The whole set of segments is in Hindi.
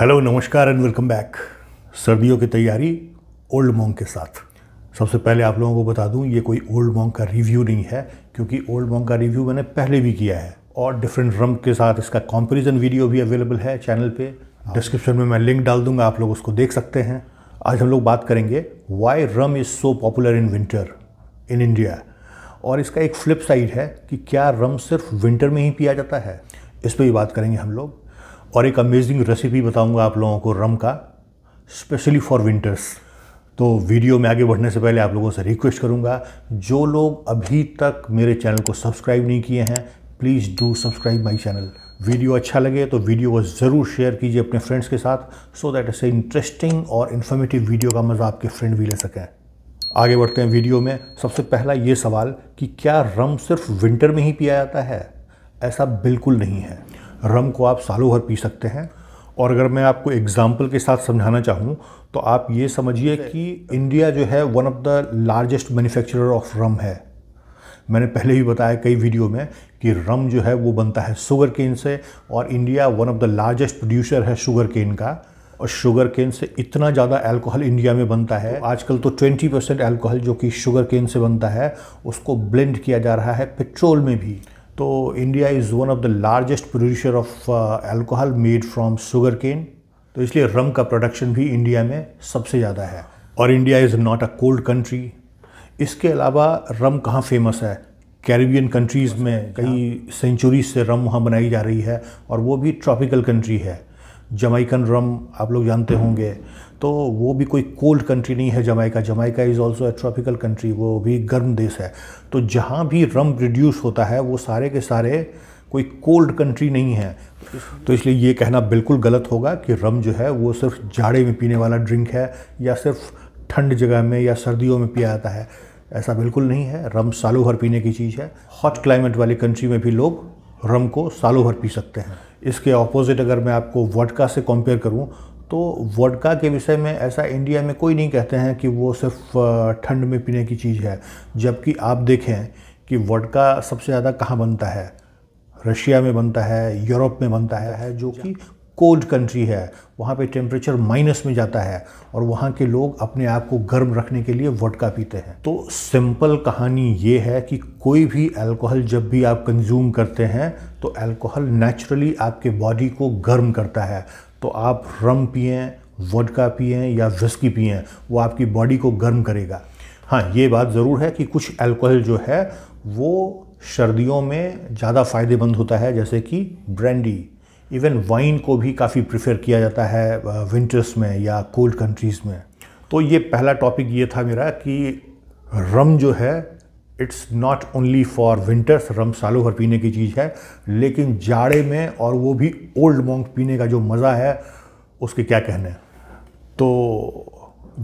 हेलो नमस्कार एंड वेलकम बैक सर्दियों की तैयारी ओल्ड मोंग के साथ सबसे पहले आप लोगों को बता दूं ये कोई ओल्ड मोंग का रिव्यू नहीं है क्योंकि ओल्ड मॉन्ग का रिव्यू मैंने पहले भी किया है और डिफरेंट रम के साथ इसका कॉम्पेरिजन वीडियो भी अवेलेबल है चैनल पे डिस्क्रिप्शन हाँ। में मैं लिंक डाल दूंगा आप लोग उसको देख सकते हैं आज हम लोग बात करेंगे why rum is so popular in winter in India और इसका एक फ्लिप साइड है कि क्या रम सिर्फ विंटर में ही पिया जाता है इस पर भी बात करेंगे हम लोग और एक अमेजिंग रेसिपी बताऊंगा आप लोगों को रम का स्पेशली फॉर विंटर्स तो वीडियो में आगे बढ़ने से पहले आप लोगों से रिक्वेस्ट करूंगा जो लोग अभी तक मेरे चैनल को सब्सक्राइब नहीं किए हैं please do subscribe my channel video अच्छा लगे तो वीडियो को ज़रूर शेयर कीजिए अपने फ्रेंड्स के साथ सो दैट इस इंटरेस्टिंग और इन्फॉर्मेटिव वीडियो का मज़ा आपके फ्रेंड भी ले सकें आगे बढ़ते हैं वीडियो में सबसे पहला ये सवाल कि क्या रम सिर्फ विंटर में ही पिया जाता है ऐसा बिल्कुल नहीं है रम को आप सालों भर पी सकते हैं और अगर मैं आपको एग्जाम्पल के साथ समझाना चाहूँ तो आप ये समझिए कि इंडिया जो है one of the largest manufacturer of rum है मैंने पहले भी बताया कई वीडियो में कि रम जो है वो बनता है शुगर केन से और India one of the largest producer है शुगर केन का और शुगर केन से इतना ज़्यादा अल्कोहल इंडिया में बनता है आजकल तो 20 परसेंट अल्कोहल जो कि शुगर केन से बनता है उसको ब्लेंड किया जा रहा है पेट्रोल में भी तो India is one of the largest producer of alcohol made from sugar cane तो इसलिए रम का प्रोडक्शन भी इंडिया में सबसे ज़्यादा है और India is not a cold country इसके अलावा रम कहाँ फेमस है कैरिबियन कंट्रीज़ में कई सेंचुरीज से रम वहाँ बनाई जा रही है और वो भी ट्रॉपिकल कंट्री है जमाइकन रम आप लोग जानते होंगे तो वो भी कोई कोल्ड कंट्री नहीं है Jamaica Jamaica is also a tropical country वो भी गर्म देश है तो जहाँ भी रम प्रोड्यूस होता है वो सारे के सारे कोई कोल्ड कंट्री नहीं है तो इसलिए ये कहना बिल्कुल गलत होगा कि रम जो है वो सिर्फ जाड़े में पीने वाला ड्रिंक है या सिर्फ ठंड जगह में या सर्दियों में पिया जाता है ऐसा बिल्कुल नहीं है रम सालों भर पीने की चीज़ है हॉट क्लाइमेट वाली कंट्री में भी लोग रम को सालों भर पी सकते हैं इसके ऑपोजिट अगर मैं आपको वटका से कंपेयर करूं तो वोडका के विषय में ऐसा इंडिया में कोई नहीं कहते हैं कि वो सिर्फ ठंड में पीने की चीज़ है जबकि आप देखें कि वोडका सबसे ज़्यादा कहाँ बनता है रशिया में बनता है यूरोप में बनता है जो कि अच्छा। कोल्ड कंट्री है वहाँ पे टेम्परेचर माइनस में जाता है और वहाँ के लोग अपने आप को गर्म रखने के लिए वोडका पीते हैं तो सिंपल कहानी ये है कि कोई भी अल्कोहल जब भी आप कंज्यूम करते हैं तो अल्कोहल नेचुरली आपके बॉडी को गर्म करता है तो आप रम पिए वोडका पिए या विस्की पिए वो आपकी बॉडी को गर्म करेगा हाँ ये बात ज़रूर है कि कुछ अल्कोहल जो है वो सर्दियों में ज़्यादा फ़ायदेमंद होता है जैसे कि ब्रैंडी इवन वाइन को भी काफ़ी प्रेफर किया जाता है विंटर्स में या कोल्ड कंट्रीज़ में तो ये पहला टॉपिक ये था मेरा कि रम जो है it's not only for winters rum सालों भर पीने की चीज़ है लेकिन जाड़े में और वो भी ओल्ड मोंग पीने का जो मज़ा है उसके क्या कहने तो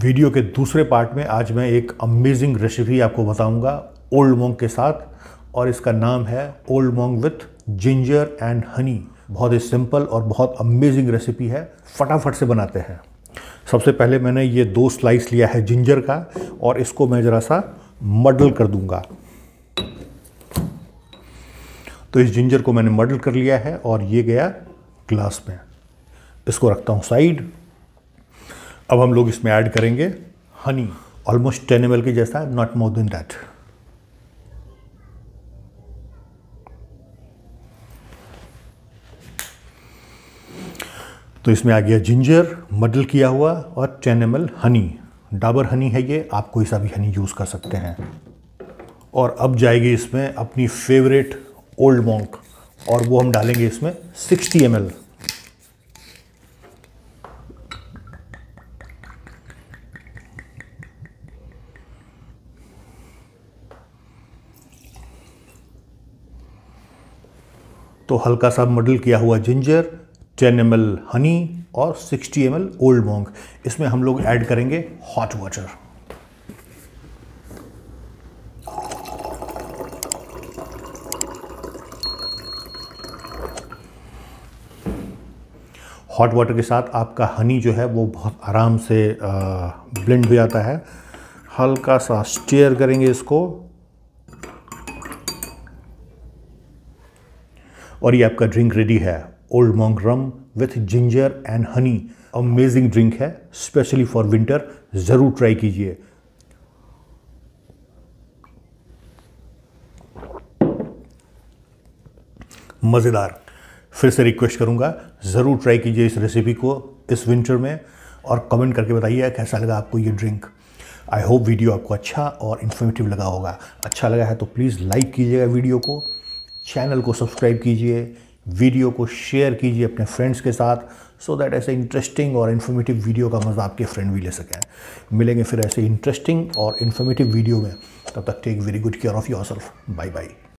वीडियो के दूसरे पार्ट में आज मैं एक अमेजिंग रेसिपी आपको बताऊंगा ओल्ड मोंग के साथ और इसका नाम है old monk with ginger and honey बहुत ही सिंपल और बहुत अमेजिंग रेसिपी है फटाफट से बनाते हैं सबसे पहले मैंने ये दो स्लाइस लिया है जिंजर का और इसको मैं ज़रा सा मडल कर दूंगा तो इस जिंजर को मैंने मडल कर लिया है और ये गया ग्लास में इसको रखता हूँ साइड अब हम लोग इसमें ऐड करेंगे हनी ऑलमोस्ट टेन एम के जैसा नॉट मोर देन दैट तो इसमें आ गया जिंजर मडल किया हुआ और ten M honey Dabur honey है ये आप कोई सा भी हनी यूज़ कर सकते हैं और अब जाएगी इसमें अपनी फेवरेट ओल्ड मॉन्क और वो हम डालेंगे इसमें 60 एम तो हल्का सा मडल किया हुआ जिंजर टेन एम हनी और 60 एम ओल्ड मोंग इसमें हम लोग ऐड करेंगे हॉट वाटर हॉट वाटर के साथ आपका हनी जो है वो बहुत आराम से ब्लेंड हो जाता है हल्का सा स्टेयर करेंगे इसको और ये आपका ड्रिंक रेडी है old monk rum with ginger and honey amazing drink है स्पेशली फॉर विंटर ज़रूर ट्राई कीजिए मज़ेदार फिर से रिक्वेस्ट करूंगा ज़रूर ट्राई कीजिए इस रेसिपी को इस विंटर में और कमेंट करके बताइए कैसा लगा आपको ये ड्रिंक आई होप वीडियो आपको अच्छा और इन्फॉर्मेटिव लगा होगा अच्छा लगा है तो प्लीज़ लाइक कीजिएगा वीडियो को चैनल को सब्सक्राइब कीजिए वीडियो को शेयर कीजिए अपने फ्रेंड्स के साथ सो so दैट ऐसे इंटरेस्टिंग और इन्फॉर्मेटिव वीडियो का मज़ा आपके फ्रेंड भी ले सकें मिलेंगे फिर ऐसे इंटरेस्टिंग और इन्फॉर्मेटिव वीडियो में तब तक take very good care of yourself bye bye